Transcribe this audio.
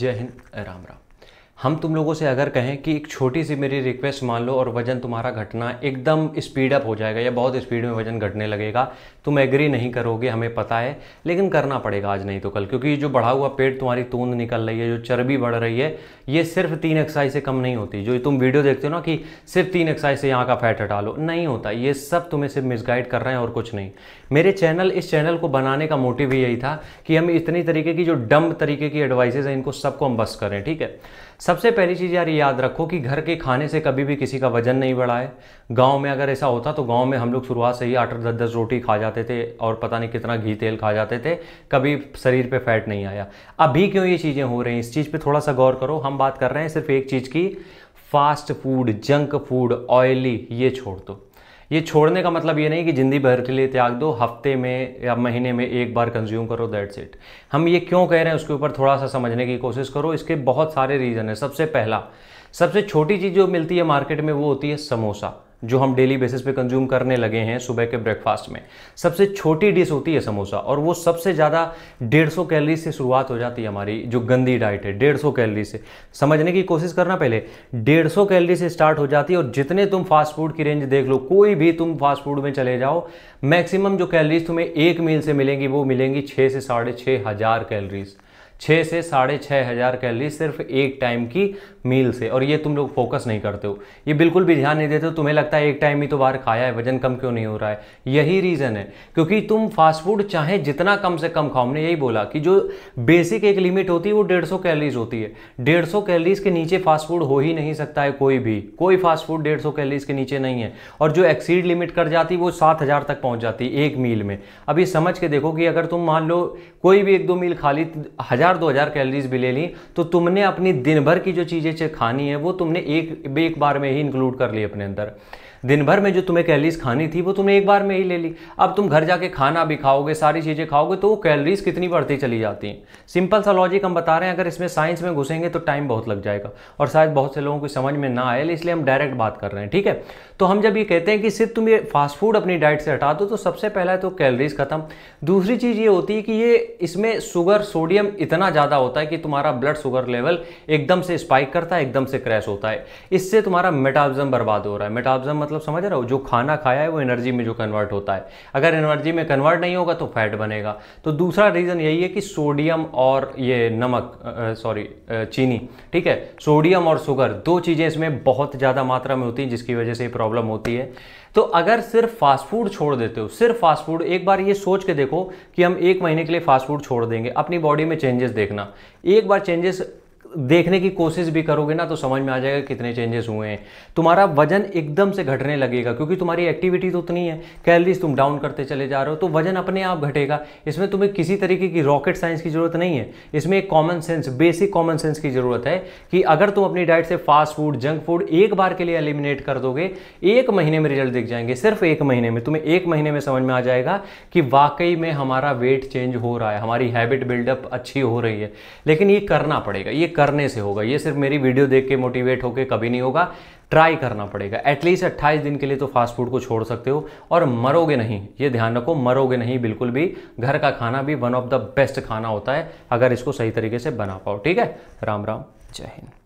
जय हिंद राम राम हम तुम लोगों से अगर कहें कि एक छोटी सी मेरी रिक्वेस्ट मान लो और वज़न तुम्हारा घटना एकदम स्पीड अप हो जाएगा या बहुत स्पीड में वज़न घटने लगेगा तुम एग्री नहीं करोगे हमें पता है लेकिन करना पड़ेगा आज नहीं तो कल क्योंकि जो बढ़ा हुआ पेट तुम्हारी तूंद निकल रही है जो चर्बी बढ़ रही है ये सिर्फ तीन एक्सरसाइज से कम नहीं होती जो तुम वीडियो देखते हो ना कि सिर्फ तीन एक्सरसाइज से यहाँ का फैट हटा लो नहीं होता ये सब तुम्हें सिर्फ मिसगाइड कर रहे हैं और कुछ नहीं मेरे चैनल इस चैनल को बनाने का मोटिव ही यही था कि हम इतनी तरीके की जो डम्ब तरीके की एडवाइसेज हैं इनको सबको हम बस करें ठीक है सबसे पहली चीज़ यार याद रखो कि घर के खाने से कभी भी किसी का वजन नहीं बढ़ाए गाँव में अगर ऐसा होता तो गाँव में हम लोग शुरुआत से ही आठ दस दस रोटी खा जाते जाते थे और पता नहीं कितना घी तेल खा जाते थे कभी शरीर पे फैट नहीं आया अभी क्यों ये चीज़ें हो रही हैं इस चीज़ पे थोड़ा सा गौर करो हम बात कर रहे हैं सिर्फ एक चीज़ की fast food junk food oily ये छोड़ दो ये छोड़ने का मतलब ये नहीं कि ज़िंदगी भर के लिए त्याग दो हफ्ते में या महीने में एक बार कंज्यूम करो दैट्स इट हम ये क्यों कह रहे हैं उसके ऊपर थोड़ा सा समझने की कोशिश करो इसके बहुत सारे रीज़न है सबसे पहला सबसे छोटी चीज़ जो मिलती है मार्केट में वो होती है समोसा जो हम डेली बेसिस पे कंज्यूम करने लगे हैं सुबह के ब्रेकफास्ट में सबसे छोटी डिश होती है समोसा और वो सबसे ज़्यादा 150 कैलोरी से शुरुआत हो जाती है हमारी जो गंदी डाइट है 150 कैलोरी से समझने की कोशिश करना पहले 150 कैलोरी से स्टार्ट हो जाती है और जितने तुम फास्ट फूड की रेंज देख लो कोई भी तुम फास्ट फूड में चले जाओ मैक्सिमम जो कैलरीज तुम्हें एक मील से मिलेंगी वो मिलेंगी छः से साढ़े छः हज़ार कैलरीज़ छः से साढ़े छः हज़ार कैलरी सिर्फ एक टाइम की मील से और ये तुम लोग फोकस नहीं करते हो ये बिल्कुल भी ध्यान नहीं देते हो तुम्हें लगता है एक टाइम ही तो बाहर खाया है वजन कम क्यों नहीं हो रहा है यही रीज़न है क्योंकि तुम फास्ट फूड चाहे जितना कम से कम खाओ हमने यही बोला कि जो बेसिक एक लिमिट होती है वो डेढ़ सौ कैलरीज होती है डेढ़ सौ कैलरीज के नीचे फास्ट फूड हो ही नहीं सकता है कोई भी कोई फास्ट फूड डेढ़ सौ कैलरीज के नीचे नहीं है और जो एक्सीड लिमिट कर जाती वो सात हज़ार तक पहुँच जाती है एक मील में अब ये समझ के देखो कि अगर तुम मान लो कोई भी एक दो मील खा ली हज़ार हजार दो हजार कैलरीज भी ले ली तो तुमने अपनी दिन भर की जो चीज़ें खानी है वो तुमने एक एक बार में ही इंक्लूड कर ली अपने अंदर दिन भर में जो तुम्हें कैलरीज खानी थी वो तुमने एक बार में ही ले ली अब तुम घर जाके खाना भी खाओगे सारी चीज़ें खाओगे तो वो कैलरीज कितनी बढ़ती चली जाती हैं सिंपल सा लॉजिक हम बता रहे हैं अगर इसमें साइंस में घुसेंगे तो टाइम बहुत लग जाएगा और शायद बहुत से लोगों को समझ में ना आए इसलिए हम डायरेक्ट बात कर रहे हैं ठीक है तो हम जब ये कहते हैं कि सिर्फ तुम ये फास्ट फूड अपनी डाइट से हटा दो तो सबसे पहला है तो कैलरीज खत्म दूसरी चीज़ ये होती है कि ये इसमें शुगर सोडियम इतना ज़्यादा होता है कि तुम्हारा ब्लड शुगर लेवल एकदम से स्पाइक करता है एकदम से क्रैश होता है इससे तुम्हारा मेटाबॉलिज्म बर्बाद हो रहा है मेटाबॉलिज्म मतलब मतलब समझ रहे हो जो खाना खाया है वो एनर्जी में जो कन्वर्ट होता है अगर एनर्जी में कन्वर्ट नहीं होगा तो फैट बनेगा तो दूसरा रीज़न यही है कि सोडियम और ये नमक सॉरी चीनी ठीक है सोडियम और शुगर दो चीज़ें इसमें बहुत ज़्यादा मात्रा में होती हैं जिसकी वजह से ये प्रॉब्लम होती है तो अगर सिर्फ फास्ट फूड छोड़ देते हो सिर्फ फास्ट फूड एक बार ये सोच के देखो कि हम एक महीने के लिए फास्ट फूड छोड़ देंगे अपनी बॉडी में चेंजेस देखना एक बार चेंजेस देखने की कोशिश भी करोगे ना तो समझ में आ जाएगा कितने चेंजेस हुए हैं तुम्हारा वजन एकदम से घटने लगेगा क्योंकि तुम्हारी एक्टिविटी तो उतनी है कैलरीज तुम डाउन करते चले जा रहे हो तो वजन अपने आप घटेगा इसमें तुम्हें किसी तरीके की रॉकेट साइंस की जरूरत नहीं है इसमें एक common sense basic common sense की जरूरत है कि अगर तुम अपनी डाइट से फास्ट फूड जंक फूड एक बार के लिए एलिमिनेट कर दोगे एक महीने में रिजल्ट दिख जाएंगे सिर्फ एक महीने में तुम्हें एक महीने में समझ में आ जाएगा कि वाकई में हमारा वेट चेंज हो रहा है हमारी हैबिट बिल्डअप अच्छी हो रही है लेकिन ये करना पड़ेगा ये करने से होगा ये सिर्फ मेरी वीडियो देख के मोटिवेट होकर कभी नहीं होगा ट्राई करना पड़ेगा एटलीस्ट अट्ठाईस दिन के लिए तो फास्ट फूड को छोड़ सकते हो और मरोगे नहीं ये ध्यान रखो मरोगे नहीं बिल्कुल भी घर का खाना भी वन ऑफ द बेस्ट खाना होता है अगर इसको सही तरीके से बना पाओ ठीक है राम राम जय हिंद